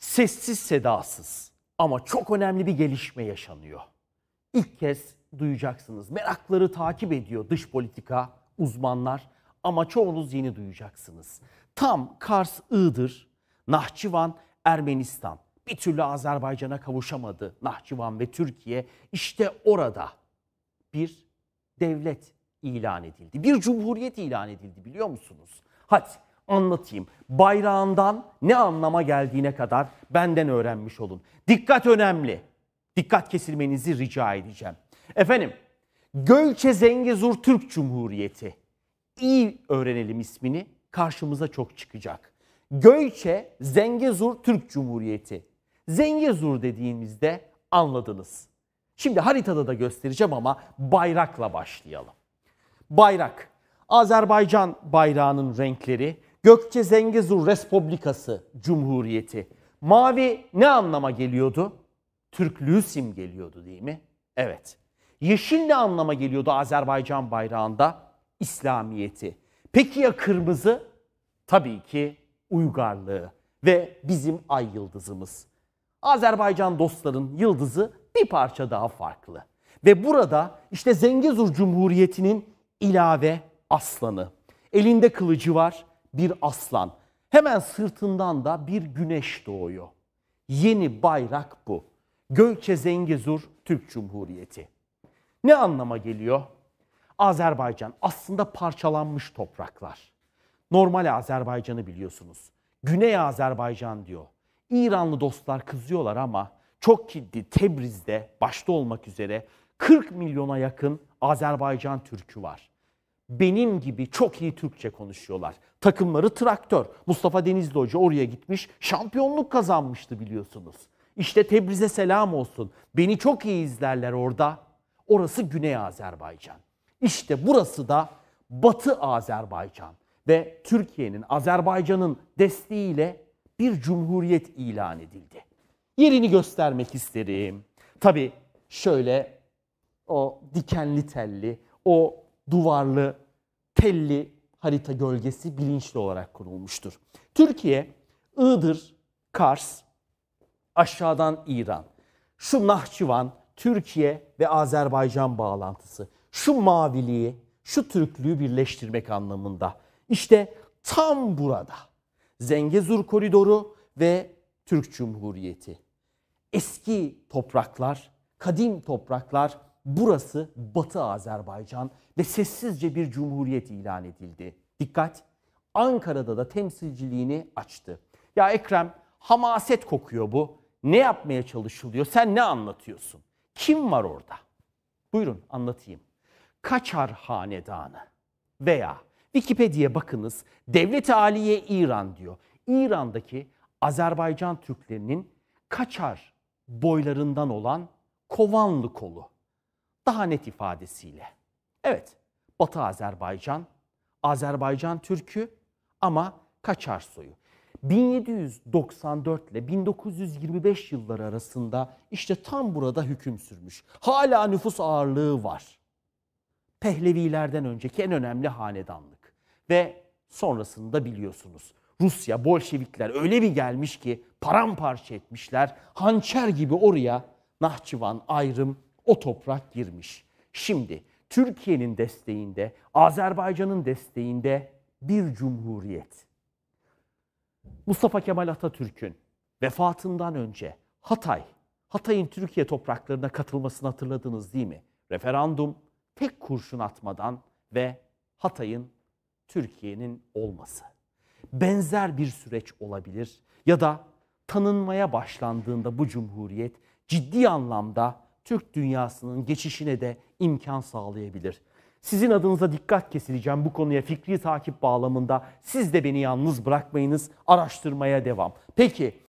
Sessiz sedasız ama çok önemli bir gelişme yaşanıyor. İlk kez duyacaksınız. Merakları takip ediyor dış politika uzmanlar ama çoğunuz yeni duyacaksınız. Tam Kars, Iğdır, Nahçıvan, Ermenistan. Bir türlü Azerbaycan'a kavuşamadı Nahçıvan ve Türkiye. İşte orada bir devlet ilan edildi. Bir cumhuriyet ilan edildi biliyor musunuz? Hadi anlatayım. Bayrağından ne anlama geldiğine kadar benden öğrenmiş olun. Dikkat önemli. Dikkat kesilmenizi rica edeceğim. Efendim, Gölçe Zengezur Türk Cumhuriyeti. İyi öğrenelim ismini. Karşımıza çok çıkacak. Gölçe Zengezur Türk Cumhuriyeti. Zengezur dediğimizde anladınız. Şimdi haritada da göstereceğim ama bayrakla başlayalım. Bayrak. Azerbaycan bayrağının renkleri Gökçe Zengezur Respublikası Cumhuriyeti. Mavi ne anlama geliyordu? Türklüğü simgeliyordu değil mi? Evet. Yeşil ne anlama geliyordu Azerbaycan bayrağında? İslamiyeti. Peki ya kırmızı? Tabii ki uygarlığı ve bizim ay yıldızımız. Azerbaycan dostların yıldızı bir parça daha farklı. Ve burada işte Zengezur Cumhuriyeti'nin ilave aslanı. Elinde kılıcı var, bir aslan. Hemen sırtından da bir güneş doğuyor. Yeni bayrak bu. Gölçe Zengezur Türk Cumhuriyeti. Ne anlama geliyor? Azerbaycan aslında parçalanmış topraklar. Normal Azerbaycan'ı biliyorsunuz. Güney Azerbaycan diyor. İranlı dostlar kızıyorlar ama çok ciddi Tebriz'de başta olmak üzere 40 milyona yakın Azerbaycan Türk'ü var benim gibi çok iyi Türkçe konuşuyorlar. Takımları traktör. Mustafa Denizli Hoca oraya gitmiş. Şampiyonluk kazanmıştı biliyorsunuz. İşte Tebriz'e selam olsun. Beni çok iyi izlerler orada. Orası Güney Azerbaycan. İşte burası da Batı Azerbaycan ve Türkiye'nin Azerbaycan'ın desteğiyle bir cumhuriyet ilan edildi. Yerini göstermek isterim. Tabii şöyle o dikenli telli, o duvarlı, telli harita gölgesi bilinçli olarak kurulmuştur. Türkiye, Iğdır, Kars, aşağıdan İran, şu Nahçıvan, Türkiye ve Azerbaycan bağlantısı, şu maviliği, şu Türklüğü birleştirmek anlamında. İşte tam burada Zengezur Koridoru ve Türk Cumhuriyeti. Eski topraklar, kadim topraklar burası Batı Azerbaycan ve sessizce bir cumhuriyet ilan edildi. Dikkat! Ankara'da da temsilciliğini açtı. Ya Ekrem hamaset kokuyor bu. Ne yapmaya çalışılıyor? Sen ne anlatıyorsun? Kim var orada? Buyurun anlatayım. Kaçar Hanedanı veya Wikipedia'ya bakınız Devlet Aliye İran diyor. İran'daki Azerbaycan Türklerinin Kaçar boylarından olan Kovanlı kolu daha net ifadesiyle. Evet, Batı Azerbaycan, Azerbaycan Türk'ü ama Kaçar soyu. 1794 ile 1925 yılları arasında işte tam burada hüküm sürmüş. Hala nüfus ağırlığı var. Pehlevilerden önceki en önemli hanedanlık. Ve sonrasında biliyorsunuz Rusya, Bolşevikler öyle bir gelmiş ki paramparça etmişler. Hançer gibi oraya Nahçıvan, Ayrım, o toprak girmiş. Şimdi Türkiye'nin desteğinde, Azerbaycan'ın desteğinde bir cumhuriyet. Mustafa Kemal Atatürk'ün vefatından önce Hatay, Hatay'ın Türkiye topraklarına katılmasını hatırladınız değil mi? Referandum tek kurşun atmadan ve Hatay'ın Türkiye'nin olması. Benzer bir süreç olabilir ya da tanınmaya başlandığında bu cumhuriyet ciddi anlamda Türk dünyasının geçişine de imkan sağlayabilir. Sizin adınıza dikkat kesileceğim bu konuya fikri takip bağlamında. Siz de beni yalnız bırakmayınız, araştırmaya devam. Peki